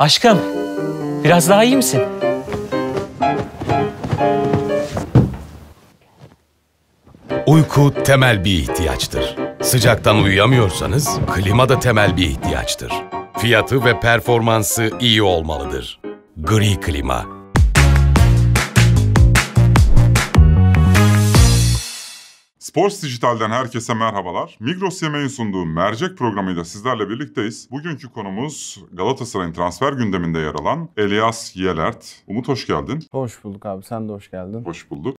Aşkım, biraz daha iyi misin? Uyku temel bir ihtiyaçtır. Sıcaktan uyuyamıyorsanız klima da temel bir ihtiyaçtır. Fiyatı ve performansı iyi olmalıdır. Gri klima Sports Dijital'den herkese merhabalar. Migros Yemeğin sunduğu Mercek programıyla sizlerle birlikteyiz. Bugünkü konumuz Galatasaray'ın transfer gündeminde yer alan Elias Yelert. Umut hoş geldin. Hoş bulduk abi sen de hoş geldin. Hoş bulduk.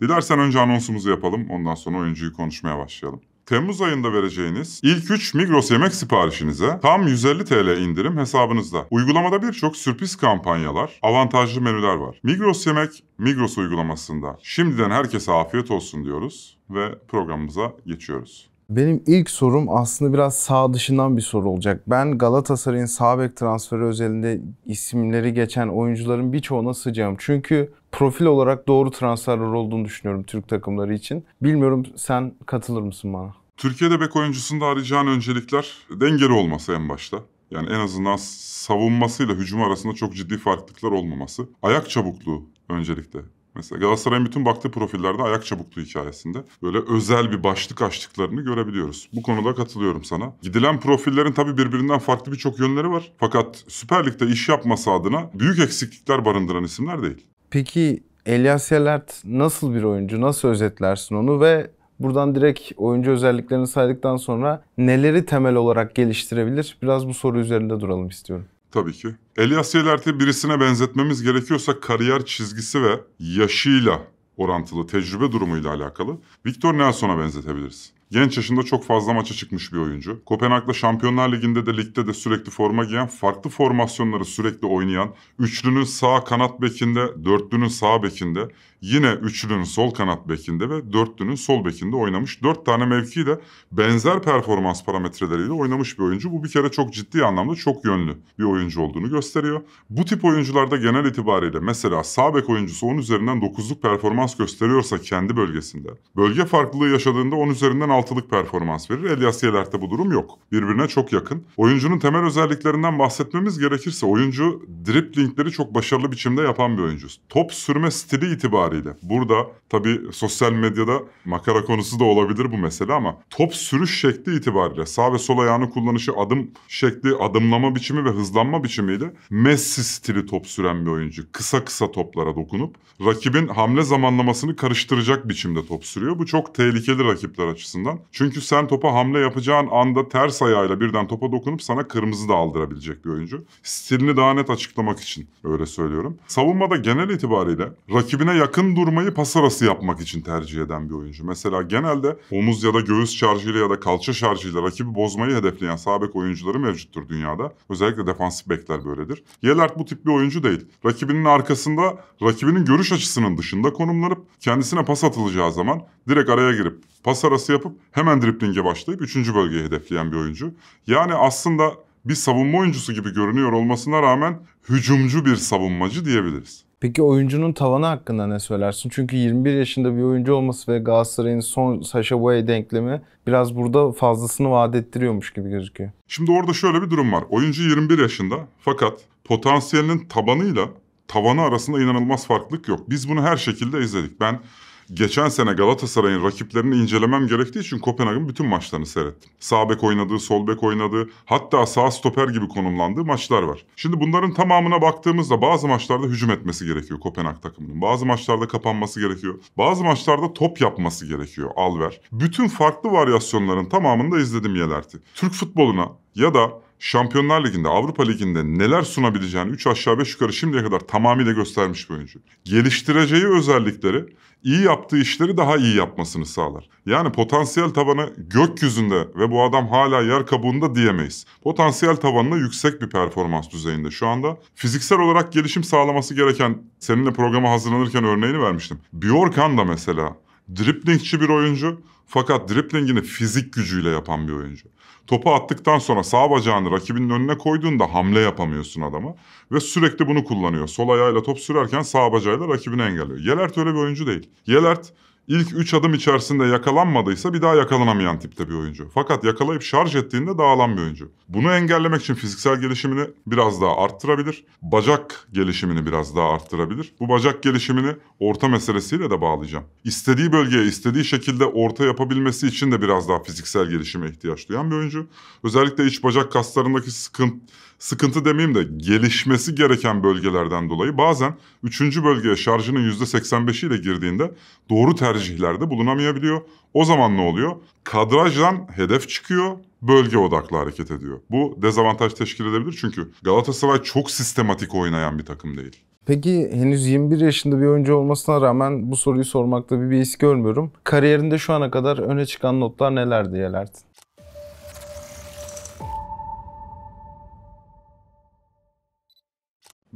Dilersen önce anonsumuzu yapalım ondan sonra oyuncuyu konuşmaya başlayalım. Temmuz ayında vereceğiniz ilk 3 Migros yemek siparişinize tam 150 TL indirim hesabınızda. Uygulamada birçok sürpriz kampanyalar, avantajlı menüler var. Migros yemek Migros uygulamasında. Şimdiden herkese afiyet olsun diyoruz ve programımıza geçiyoruz. Benim ilk sorum aslında biraz sağ dışından bir soru olacak. Ben Galatasaray'ın sağ bek transferi özelinde isimleri geçen oyuncuların birçoğuna sıcağım. Çünkü profil olarak doğru transferler olduğunu düşünüyorum Türk takımları için. Bilmiyorum sen katılır mısın bana? Türkiye'de bek oyuncusunda arayacağın öncelikler dengeli olması en başta. Yani en azından savunmasıyla hücum arasında çok ciddi farklılıklar olmaması. Ayak çabukluğu öncelikle. Mesela Galatasaray'ın bütün baktığı profillerde ayak çabukluğu hikayesinde böyle özel bir başlık açtıklarını görebiliyoruz. Bu konuda katılıyorum sana. Gidilen profillerin tabii birbirinden farklı birçok yönleri var. Fakat Süper Lig'de iş yapması adına büyük eksiklikler barındıran isimler değil. Peki Elias Yelert nasıl bir oyuncu? Nasıl özetlersin onu ve Buradan direkt oyuncu özelliklerini saydıktan sonra neleri temel olarak geliştirebilir? Biraz bu soru üzerinde duralım istiyorum. Tabii ki. Elias Yelert'i birisine benzetmemiz gerekiyorsa kariyer çizgisi ve yaşıyla orantılı tecrübe durumuyla alakalı Victor Nelson'a benzetebiliriz. Genç yaşında çok fazla maça çıkmış bir oyuncu. Kopenhag'da Şampiyonlar Ligi'nde de ligde de sürekli forma giyen, farklı formasyonları sürekli oynayan, üçlünün sağ kanat bekinde, dörtlünün sağ bekinde, yine üçlünün sol kanat bekinde ve dörtlünün sol bekinde oynamış. Dört tane mevki de benzer performans parametreleriyle oynamış bir oyuncu. Bu bir kere çok ciddi anlamda çok yönlü bir oyuncu olduğunu gösteriyor. Bu tip oyuncularda genel itibariyle mesela sağ bek oyuncusu 10 üzerinden 9'luk performans gösteriyorsa kendi bölgesinde, bölge farklılığı yaşadığında 10 üzerinden 6'lık performans verir. Elias Yeler'te bu durum yok. Birbirine çok yakın. Oyuncunun temel özelliklerinden bahsetmemiz gerekirse oyuncu driplingleri çok başarılı biçimde yapan bir oyuncu. Top sürme stili itibariyle itibariyle. Burada tabii sosyal medyada makara konusu da olabilir bu mesele ama top sürüş şekli itibariyle sağ ve sol ayağını kullanışı, adım şekli, adımlama biçimi ve hızlanma biçimiyle Messi stili top süren bir oyuncu. Kısa kısa toplara dokunup rakibin hamle zamanlamasını karıştıracak biçimde top sürüyor. Bu çok tehlikeli rakipler açısından. Çünkü sen topa hamle yapacağın anda ters ayağıyla birden topa dokunup sana kırmızı da aldırabilecek bir oyuncu. Stilini daha net açıklamak için öyle söylüyorum. Savunmada genel itibariyle rakibine yakın yakın durmayı pas arası yapmak için tercih eden bir oyuncu. Mesela genelde omuz ya da göğüs şarjıyla ya da kalça şarjıyla rakibi bozmayı hedefleyen sağ bek oyuncuları mevcuttur dünyada. Özellikle defansif bekler böyledir. Yelert bu tip bir oyuncu değil. Rakibinin arkasında rakibinin görüş açısının dışında konumlanıp kendisine pas atılacağı zaman direkt araya girip pas arası yapıp hemen driplinge başlayıp 3. bölgeyi hedefleyen bir oyuncu. Yani aslında bir savunma oyuncusu gibi görünüyor olmasına rağmen hücumcu bir savunmacı diyebiliriz. Peki oyuncunun tavanı hakkında ne söylersin? Çünkü 21 yaşında bir oyuncu olması ve Galatasaray'ın son Sacha Boey denklemi biraz burada fazlasını vaat ettiriyormuş gibi gözüküyor. Şimdi orada şöyle bir durum var. Oyuncu 21 yaşında fakat potansiyelinin tabanıyla tavanı arasında inanılmaz farklılık yok. Biz bunu her şekilde izledik. Ben geçen sene Galatasaray'ın rakiplerini incelemem gerektiği için Kopenhag'ın bütün maçlarını seyrettim. Sağ bek oynadığı, sol bek oynadığı, hatta sağ stoper gibi konumlandığı maçlar var. Şimdi bunların tamamına baktığımızda bazı maçlarda hücum etmesi gerekiyor Kopenhag takımının. Bazı maçlarda kapanması gerekiyor. Bazı maçlarda top yapması gerekiyor Al ver. Bütün farklı varyasyonların tamamını da izledim Yelerti. Türk futboluna ya da Şampiyonlar Ligi'nde, Avrupa Ligi'nde neler sunabileceğini 3 aşağı 5 yukarı şimdiye kadar tamamıyla göstermiş bir oyuncu. Geliştireceği özellikleri iyi yaptığı işleri daha iyi yapmasını sağlar. Yani potansiyel tabanı gökyüzünde ve bu adam hala yer kabuğunda diyemeyiz. Potansiyel tabanına yüksek bir performans düzeyinde şu anda. Fiziksel olarak gelişim sağlaması gereken seninle programa hazırlanırken örneğini vermiştim. Bjorkan da mesela driplingçi bir oyuncu fakat driplingini fizik gücüyle yapan bir oyuncu. Topu attıktan sonra sağ bacağını rakibinin önüne koyduğunda hamle yapamıyorsun adama. Ve sürekli bunu kullanıyor. Sol ayağıyla top sürerken sağ bacağıyla rakibini engelliyor. Yelert öyle bir oyuncu değil. Yelert İlk 3 adım içerisinde yakalanmadıysa bir daha yakalanamayan tipte bir oyuncu. Fakat yakalayıp şarj ettiğinde dağılan bir oyuncu. Bunu engellemek için fiziksel gelişimini biraz daha arttırabilir. Bacak gelişimini biraz daha arttırabilir. Bu bacak gelişimini orta meselesiyle de bağlayacağım. İstediği bölgeye istediği şekilde orta yapabilmesi için de biraz daha fiziksel gelişime ihtiyaç duyan bir oyuncu. Özellikle iç bacak kaslarındaki sıkıntı sıkıntı demeyeyim de gelişmesi gereken bölgelerden dolayı bazen 3. bölgeye şarjının %85 ile girdiğinde doğru tercihlerde bulunamayabiliyor. O zaman ne oluyor? Kadrajdan hedef çıkıyor, bölge odaklı hareket ediyor. Bu dezavantaj teşkil edebilir çünkü Galatasaray çok sistematik oynayan bir takım değil. Peki henüz 21 yaşında bir oyuncu olmasına rağmen bu soruyu sormakta bir beis görmüyorum. Kariyerinde şu ana kadar öne çıkan notlar neler diye diyelerdin?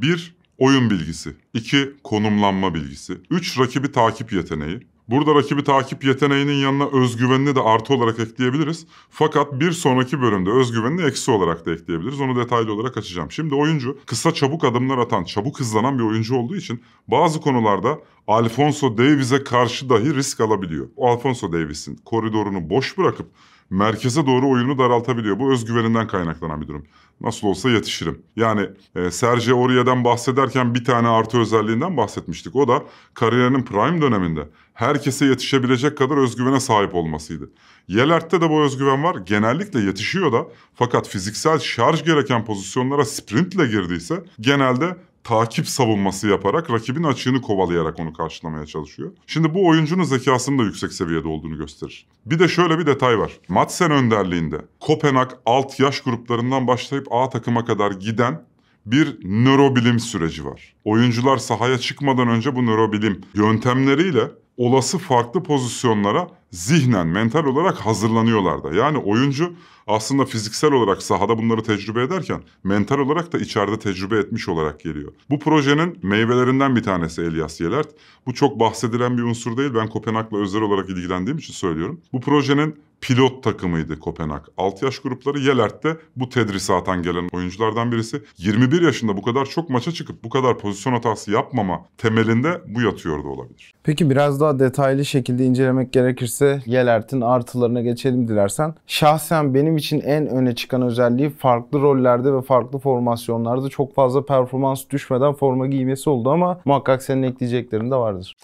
1. Oyun bilgisi. 2. Konumlanma bilgisi. 3. Rakibi takip yeteneği. Burada rakibi takip yeteneğinin yanına özgüvenini de artı olarak ekleyebiliriz. Fakat bir sonraki bölümde özgüvenini eksi olarak da ekleyebiliriz. Onu detaylı olarak açacağım. Şimdi oyuncu kısa çabuk adımlar atan, çabuk hızlanan bir oyuncu olduğu için bazı konularda Alfonso Davies'e karşı dahi risk alabiliyor. O Alfonso Davies'in koridorunu boş bırakıp merkeze doğru oyunu daraltabiliyor. Bu özgüveninden kaynaklanan bir durum. Nasıl olsa yetişirim. Yani e, Sergio Aurier'den bahsederken bir tane artı özelliğinden bahsetmiştik. O da kariyerinin prime döneminde herkese yetişebilecek kadar özgüvene sahip olmasıydı. Yelert'te de bu özgüven var. Genellikle yetişiyor da fakat fiziksel şarj gereken pozisyonlara sprintle girdiyse genelde takip savunması yaparak rakibin açığını kovalayarak onu karşılamaya çalışıyor. Şimdi bu oyuncunun zekasının da yüksek seviyede olduğunu gösterir. Bir de şöyle bir detay var. Madsen önderliğinde Kopenhag alt yaş gruplarından başlayıp A takıma kadar giden bir nörobilim süreci var. Oyuncular sahaya çıkmadan önce bu nörobilim yöntemleriyle olası farklı pozisyonlara zihnen, mental olarak hazırlanıyorlar da. Yani oyuncu aslında fiziksel olarak sahada bunları tecrübe ederken mental olarak da içeride tecrübe etmiş olarak geliyor. Bu projenin meyvelerinden bir tanesi Elias Yelert. Bu çok bahsedilen bir unsur değil. Ben Kopenhag'la özel olarak ilgilendiğim için söylüyorum. Bu projenin pilot takımıydı Kopenhag. 6 yaş grupları Yelert'te bu tedrisatan gelen oyunculardan birisi. 21 yaşında bu kadar çok maça çıkıp bu kadar pozisyon hatası yapmama temelinde bu yatıyordu olabilir. Peki biraz daha detaylı şekilde incelemek gerekirse Yelert'in artılarına geçelim dilersen. Şahsen benim için en öne çıkan özelliği farklı rollerde ve farklı formasyonlarda çok fazla performans düşmeden forma giymesi oldu ama muhakkak senin ekleyeceklerin de vardır.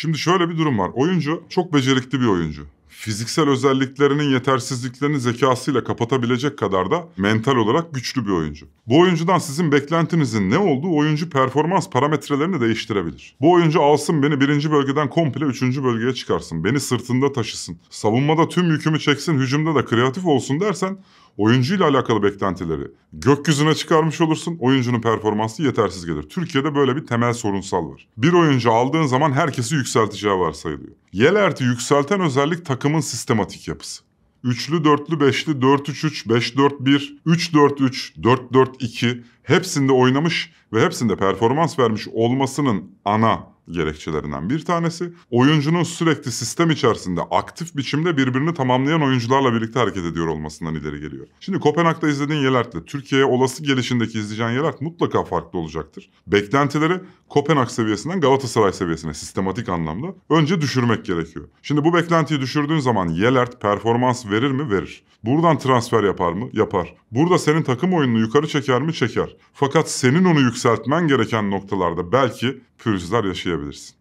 Şimdi şöyle bir durum var. Oyuncu çok becerikli bir oyuncu fiziksel özelliklerinin yetersizliklerini zekasıyla kapatabilecek kadar da mental olarak güçlü bir oyuncu. Bu oyuncudan sizin beklentinizin ne olduğu oyuncu performans parametrelerini değiştirebilir. Bu oyuncu alsın beni birinci bölgeden komple üçüncü bölgeye çıkarsın, beni sırtında taşısın, savunmada tüm yükümü çeksin, hücumda da kreatif olsun dersen oyuncuyla alakalı beklentileri gökyüzüne çıkarmış olursun. Oyuncunun performansı yetersiz gelir. Türkiye'de böyle bir temel sorunsal var. Bir oyuncu aldığın zaman herkesi yükselteceği varsayılıyor. Yelert'i yükselten özellik takımın sistematik yapısı. Üçlü, dörtlü, beşli, dört üç üç beş dört bir üç dört üç dört dört iki hepsinde oynamış ve hepsinde performans vermiş olmasının ana gerekçelerinden bir tanesi. Oyuncunun sürekli sistem içerisinde aktif biçimde birbirini tamamlayan oyuncularla birlikte hareket ediyor olmasından ileri geliyor. Şimdi Kopenhag'da izlediğin Yelert'le Türkiye'ye olası gelişindeki izleyeceğin Yelert mutlaka farklı olacaktır. Beklentileri Kopenhag seviyesinden Galatasaray seviyesine sistematik anlamda önce düşürmek gerekiyor. Şimdi bu beklentiyi düşürdüğün zaman Yelert performans verir mi? Verir. Buradan transfer yapar mı? Yapar. Burada senin takım oyununu yukarı çeker mi çeker. Fakat senin onu yükseltmen gereken noktalarda belki pürüzler yaşayabilirsin.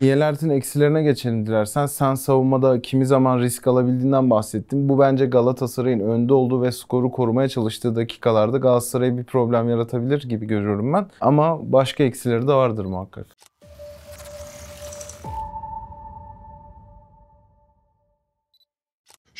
Yelert'in eksilerine geçelim dilersen. Sen savunmada kimi zaman risk alabildiğinden bahsettin. Bu bence Galatasaray'ın önde olduğu ve skoru korumaya çalıştığı dakikalarda Galatasaray'a bir problem yaratabilir gibi görüyorum ben. Ama başka eksileri de vardır muhakkak.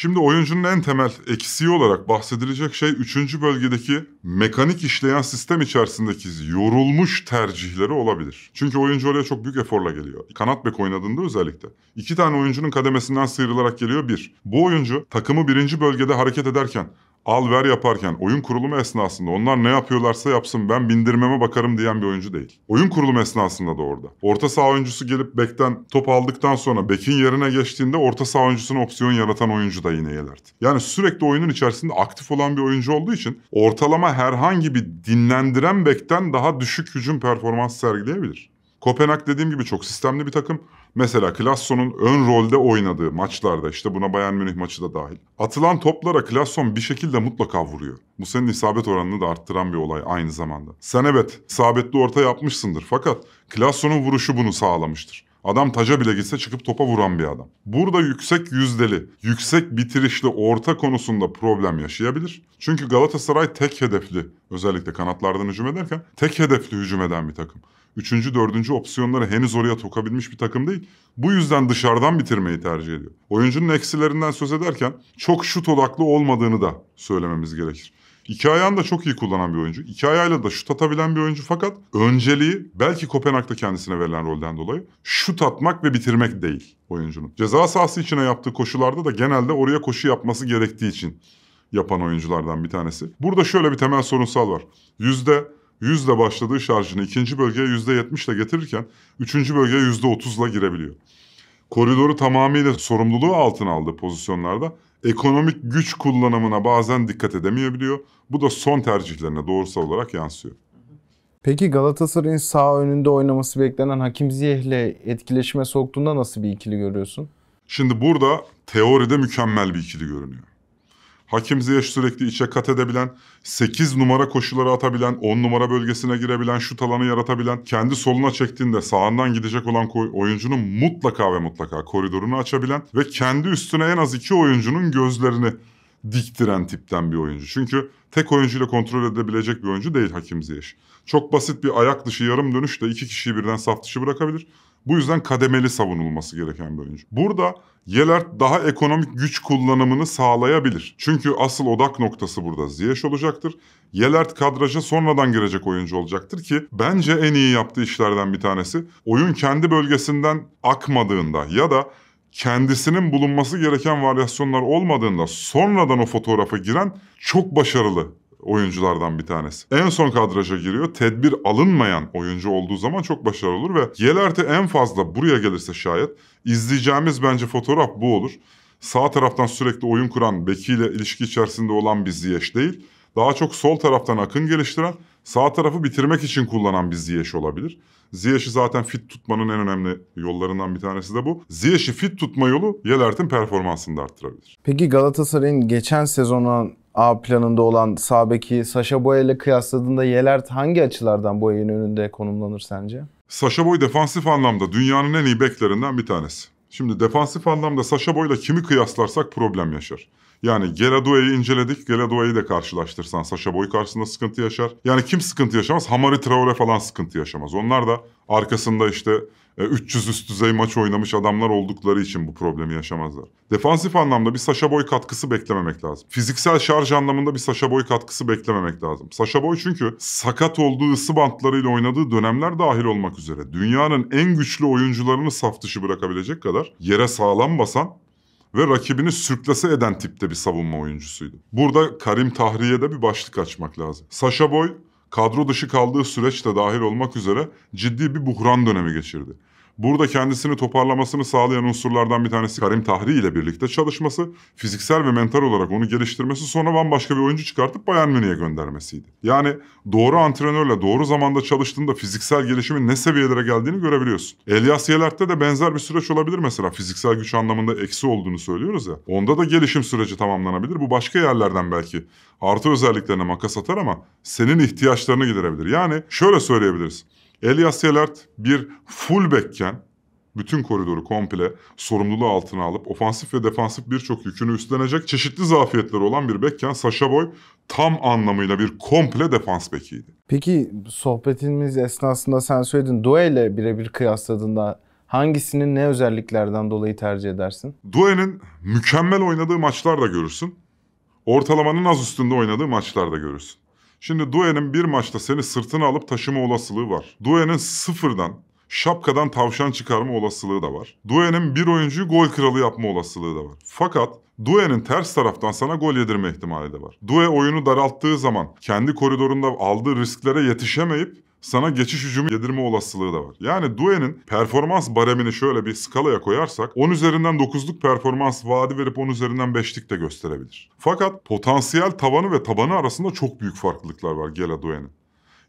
Şimdi oyuncunun en temel eksiği olarak bahsedilecek şey 3. bölgedeki mekanik işleyen sistem içerisindeki yorulmuş tercihleri olabilir. Çünkü oyuncu oraya çok büyük eforla geliyor. Kanat bek oynadığında özellikle. iki tane oyuncunun kademesinden sıyrılarak geliyor bir. Bu oyuncu takımı birinci bölgede hareket ederken al ver yaparken oyun kurulumu esnasında onlar ne yapıyorlarsa yapsın ben bindirmeme bakarım diyen bir oyuncu değil. Oyun kurulumu esnasında da orada. Orta saha oyuncusu gelip bekten top aldıktan sonra bekin yerine geçtiğinde orta saha oyuncusuna opsiyon yaratan oyuncu da yine Yelert. Yani sürekli oyunun içerisinde aktif olan bir oyuncu olduğu için ortalama herhangi bir dinlendiren bekten daha düşük hücum performans sergileyebilir. Kopenhag dediğim gibi çok sistemli bir takım. Mesela Klasso'nun ön rolde oynadığı maçlarda işte buna Bayern Münih maçı da dahil. Atılan toplara Klasson bir şekilde mutlaka vuruyor. Bu senin isabet oranını da arttıran bir olay aynı zamanda. Sen evet isabetli orta yapmışsındır fakat Klasson'un vuruşu bunu sağlamıştır. Adam taca bile gitse çıkıp topa vuran bir adam. Burada yüksek yüzdeli, yüksek bitirişli orta konusunda problem yaşayabilir. Çünkü Galatasaray tek hedefli, özellikle kanatlardan hücum ederken tek hedefli hücum eden bir takım üçüncü, dördüncü opsiyonları henüz oraya tokabilmiş bir takım değil. Bu yüzden dışarıdan bitirmeyi tercih ediyor. Oyuncunun eksilerinden söz ederken çok şut odaklı olmadığını da söylememiz gerekir. İki ayağını da çok iyi kullanan bir oyuncu. İki ayağıyla da şut atabilen bir oyuncu fakat önceliği belki Kopenhag'da kendisine verilen rolden dolayı şut atmak ve bitirmek değil oyuncunun. Ceza sahası içine yaptığı koşularda da genelde oraya koşu yapması gerektiği için yapan oyunculardan bir tanesi. Burada şöyle bir temel sorunsal var. Yüzde 100 ile başladığı şarjını ikinci bölgeye %70 ile getirirken üçüncü bölgeye %30 ile girebiliyor. Koridoru tamamıyla sorumluluğu altına aldığı pozisyonlarda ekonomik güç kullanımına bazen dikkat edemeyebiliyor. Bu da son tercihlerine doğrusal olarak yansıyor. Peki Galatasaray'ın sağ önünde oynaması beklenen Hakim Ziyeh'le etkileşime soktuğunda nasıl bir ikili görüyorsun? Şimdi burada teoride mükemmel bir ikili görünüyor. Hakim Ziyech sürekli içe kat edebilen, 8 numara koşuları atabilen, 10 numara bölgesine girebilen, şut alanı yaratabilen, kendi soluna çektiğinde sağından gidecek olan oyuncunun mutlaka ve mutlaka koridorunu açabilen ve kendi üstüne en az iki oyuncunun gözlerini diktiren tipten bir oyuncu. Çünkü tek oyuncuyla kontrol edebilecek bir oyuncu değil Hakim Ziyech. Çok basit bir ayak dışı yarım dönüşle iki kişiyi birden saf dışı bırakabilir. Bu yüzden kademeli savunulması gereken bir oyuncu. Burada Yelert daha ekonomik güç kullanımını sağlayabilir. Çünkü asıl odak noktası burada Ziyech olacaktır. Yelert kadraja sonradan girecek oyuncu olacaktır ki bence en iyi yaptığı işlerden bir tanesi oyun kendi bölgesinden akmadığında ya da kendisinin bulunması gereken varyasyonlar olmadığında sonradan o fotoğrafa giren çok başarılı oyunculardan bir tanesi. En son kadraja giriyor. Tedbir alınmayan oyuncu olduğu zaman çok başarılı olur ve Yelert'e en fazla buraya gelirse şayet izleyeceğimiz bence fotoğraf bu olur. Sağ taraftan sürekli oyun kuran, Beki ile ilişki içerisinde olan bir Ziyech değil. Daha çok sol taraftan akın geliştiren, sağ tarafı bitirmek için kullanan bir Ziyech olabilir. Ziyech'i zaten fit tutmanın en önemli yollarından bir tanesi de bu. Ziyech'i fit tutma yolu Yelert'in performansını da arttırabilir. Peki Galatasaray'ın geçen sezona A planında olan sabeki Sasha Boy ile kıyasladığında Yelert hangi açılardan Boy'un önünde konumlanır sence? Sasha Boy defansif anlamda dünyanın en iyi beklerinden bir tanesi. Şimdi defansif anlamda Sasha Boy'la kimi kıyaslarsak problem yaşar. Yani Geladoe'yi inceledik. Geladoe'yi de karşılaştırsan Sasha Boy karşısında sıkıntı yaşar. Yani kim sıkıntı yaşamaz? Hamari Traore falan sıkıntı yaşamaz. Onlar da arkasında işte 300 e, üst düzey maç oynamış adamlar oldukları için bu problemi yaşamazlar. Defansif anlamda bir Sasha Boy katkısı beklememek lazım. Fiziksel şarj anlamında bir Sasha Boy katkısı beklememek lazım. Sasha Boy çünkü sakat olduğu ısı bantlarıyla oynadığı dönemler dahil olmak üzere dünyanın en güçlü oyuncularını saf dışı bırakabilecek kadar yere sağlam basan ve rakibini sürklese eden tipte bir savunma oyuncusuydu. Burada Karim Tahriye'de bir başlık açmak lazım. Sasha Boy kadro dışı kaldığı süreç de dahil olmak üzere ciddi bir buhran dönemi geçirdi. Burada kendisini toparlamasını sağlayan unsurlardan bir tanesi Karim Tahri ile birlikte çalışması, fiziksel ve mental olarak onu geliştirmesi sonra bambaşka bir oyuncu çıkartıp Bayern Münih'e göndermesiydi. Yani doğru antrenörle doğru zamanda çalıştığında fiziksel gelişimin ne seviyelere geldiğini görebiliyorsun. Elias Yelert'te de benzer bir süreç olabilir mesela fiziksel güç anlamında eksi olduğunu söylüyoruz ya. Onda da gelişim süreci tamamlanabilir. Bu başka yerlerden belki artı özelliklerine makas atar ama senin ihtiyaçlarını giderebilir. Yani şöyle söyleyebiliriz. Elias Yelert bir fullbekken bütün koridoru komple sorumluluğu altına alıp ofansif ve defansif birçok yükünü üstlenecek çeşitli zafiyetleri olan bir bekken Sasha Boy tam anlamıyla bir komple defans bekiydi. Peki sohbetimiz esnasında sen söyledin Due ile birebir kıyasladığında hangisinin ne özelliklerden dolayı tercih edersin? Due'nin mükemmel oynadığı maçlar da görürsün. Ortalamanın az üstünde oynadığı maçlar da görürsün. Şimdi Due'nin bir maçta seni sırtına alıp taşıma olasılığı var. Due'nin sıfırdan şapkadan tavşan çıkarma olasılığı da var. Due'nin bir oyuncuyu gol kralı yapma olasılığı da var. Fakat Due'nin ters taraftan sana gol yedirme ihtimali de var. Due oyunu daralttığı zaman kendi koridorunda aldığı risklere yetişemeyip sana geçiş hücumu yedirme olasılığı da var. Yani Due'nin performans baremini şöyle bir skalaya koyarsak 10 üzerinden 9'luk performans vaadi verip 10 üzerinden 5'lik de gösterebilir. Fakat potansiyel tavanı ve tabanı arasında çok büyük farklılıklar var Gela Due'nin.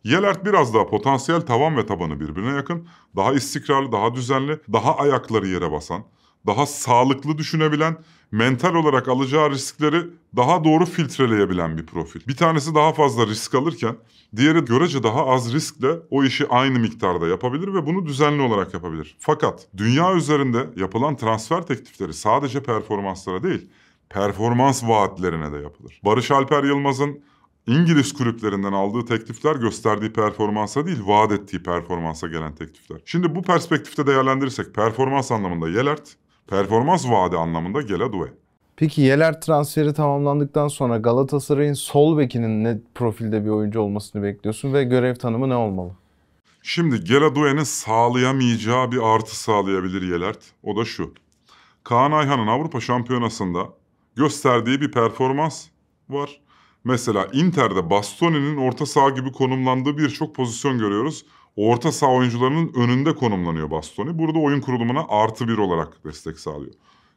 Yelert biraz daha potansiyel tavan ve tabanı birbirine yakın, daha istikrarlı, daha düzenli, daha ayakları yere basan, daha sağlıklı düşünebilen, mental olarak alacağı riskleri daha doğru filtreleyebilen bir profil. Bir tanesi daha fazla risk alırken diğeri görece daha az riskle o işi aynı miktarda yapabilir ve bunu düzenli olarak yapabilir. Fakat dünya üzerinde yapılan transfer teklifleri sadece performanslara değil, performans vaatlerine de yapılır. Barış Alper Yılmaz'ın İngiliz kulüplerinden aldığı teklifler gösterdiği performansa değil, vaat ettiği performansa gelen teklifler. Şimdi bu perspektifte değerlendirirsek performans anlamında Yelert, Performans vaadi anlamında Geladue. Peki Yeler transferi tamamlandıktan sonra Galatasaray'ın sol bekinin ne profilde bir oyuncu olmasını bekliyorsun ve görev tanımı ne olmalı? Şimdi Geladoe'nin sağlayamayacağı bir artı sağlayabilir Yelert. O da şu. Kaan Ayhan'ın Avrupa Şampiyonası'nda gösterdiği bir performans var. Mesela Inter'de Bastoni'nin orta saha gibi konumlandığı birçok pozisyon görüyoruz orta saha oyuncularının önünde konumlanıyor Bastoni. Burada oyun kurulumuna artı bir olarak destek sağlıyor.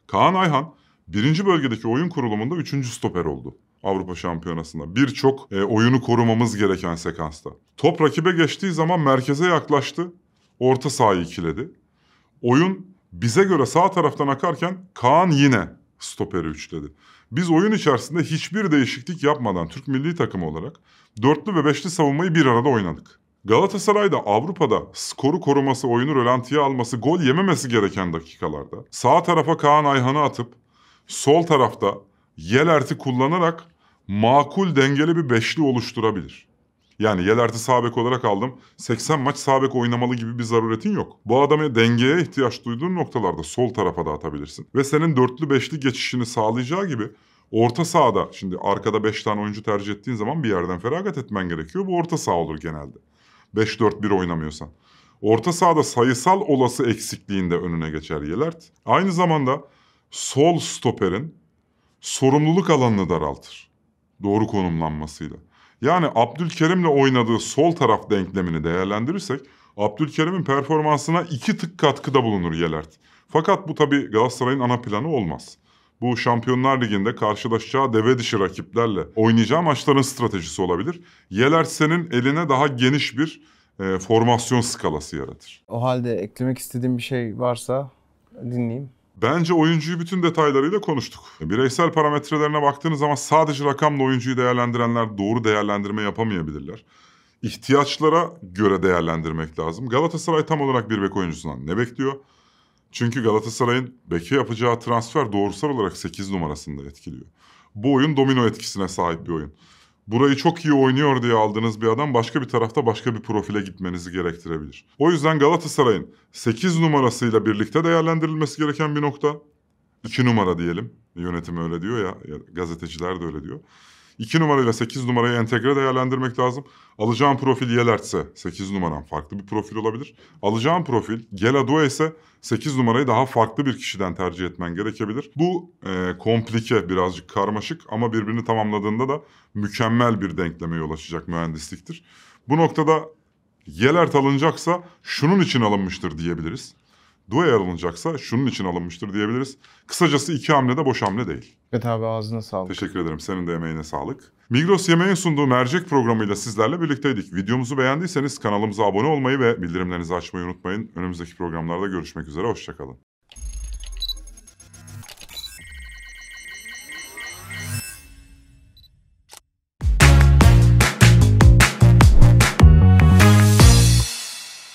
Kaan Ayhan birinci bölgedeki oyun kurulumunda üçüncü stoper oldu. Avrupa Şampiyonası'nda. Birçok e, oyunu korumamız gereken sekansta. Top rakibe geçtiği zaman merkeze yaklaştı. Orta sahayı ikiledi. Oyun bize göre sağ taraftan akarken Kaan yine stoperi üçledi. Biz oyun içerisinde hiçbir değişiklik yapmadan Türk milli takımı olarak dörtlü ve beşli savunmayı bir arada oynadık. Galatasaray'da Avrupa'da skoru koruması, oyunu rölantiye alması, gol yememesi gereken dakikalarda sağ tarafa Kaan Ayhan'ı atıp sol tarafta Yelert'i kullanarak makul dengeli bir beşli oluşturabilir. Yani Yelert'i sağ bek olarak aldım. 80 maç sabek oynamalı gibi bir zaruretin yok. Bu adamı dengeye ihtiyaç duyduğun noktalarda sol tarafa da atabilirsin. Ve senin dörtlü beşli geçişini sağlayacağı gibi Orta sahada şimdi arkada 5 tane oyuncu tercih ettiğin zaman bir yerden feragat etmen gerekiyor. Bu orta saha olur genelde. 5-4-1 oynamıyorsan. Orta sahada sayısal olası eksikliğinde önüne geçer Yelert. Aynı zamanda sol stoperin sorumluluk alanını daraltır. Doğru konumlanmasıyla. Yani Abdülkerim'le oynadığı sol taraf denklemini değerlendirirsek Abdülkerim'in performansına iki tık katkıda bulunur Yelert. Fakat bu tabii Galatasaray'ın ana planı olmaz bu Şampiyonlar Ligi'nde karşılaşacağı deve dişi rakiplerle oynayacağı maçların stratejisi olabilir. Yeler senin eline daha geniş bir e, formasyon skalası yaratır. O halde eklemek istediğim bir şey varsa dinleyeyim. Bence oyuncuyu bütün detaylarıyla konuştuk. Bireysel parametrelerine baktığınız zaman sadece rakamla oyuncuyu değerlendirenler doğru değerlendirme yapamayabilirler. İhtiyaçlara göre değerlendirmek lazım. Galatasaray tam olarak bir bek oyuncusundan ne bekliyor? Çünkü Galatasaray'ın beke yapacağı transfer doğrusal olarak 8 numarasında etkiliyor. Bu oyun domino etkisine sahip bir oyun. Burayı çok iyi oynuyor diye aldığınız bir adam başka bir tarafta başka bir profile gitmenizi gerektirebilir. O yüzden Galatasaray'ın 8 numarasıyla birlikte değerlendirilmesi gereken bir nokta. 2 numara diyelim. Yönetim öyle diyor ya, gazeteciler de öyle diyor. 2 numarayla 8 numarayı entegre değerlendirmek lazım. Alacağım profil Yelert'se 8 numaran farklı bir profil olabilir. Alacağım profil Geladue ise 8 numarayı daha farklı bir kişiden tercih etmen gerekebilir. Bu e, komplike birazcık karmaşık ama birbirini tamamladığında da mükemmel bir denklemeye ulaşacak mühendisliktir. Bu noktada Yelert alınacaksa şunun için alınmıştır diyebiliriz. Due'ye alınacaksa şunun için alınmıştır diyebiliriz. Kısacası iki hamle de boş hamle değil. Evet abi ağzına sağlık. Teşekkür ederim. Senin de emeğine sağlık. Migros Yemeğin sunduğu mercek programıyla sizlerle birlikteydik. Videomuzu beğendiyseniz kanalımıza abone olmayı ve bildirimlerinizi açmayı unutmayın. Önümüzdeki programlarda görüşmek üzere. Hoşçakalın.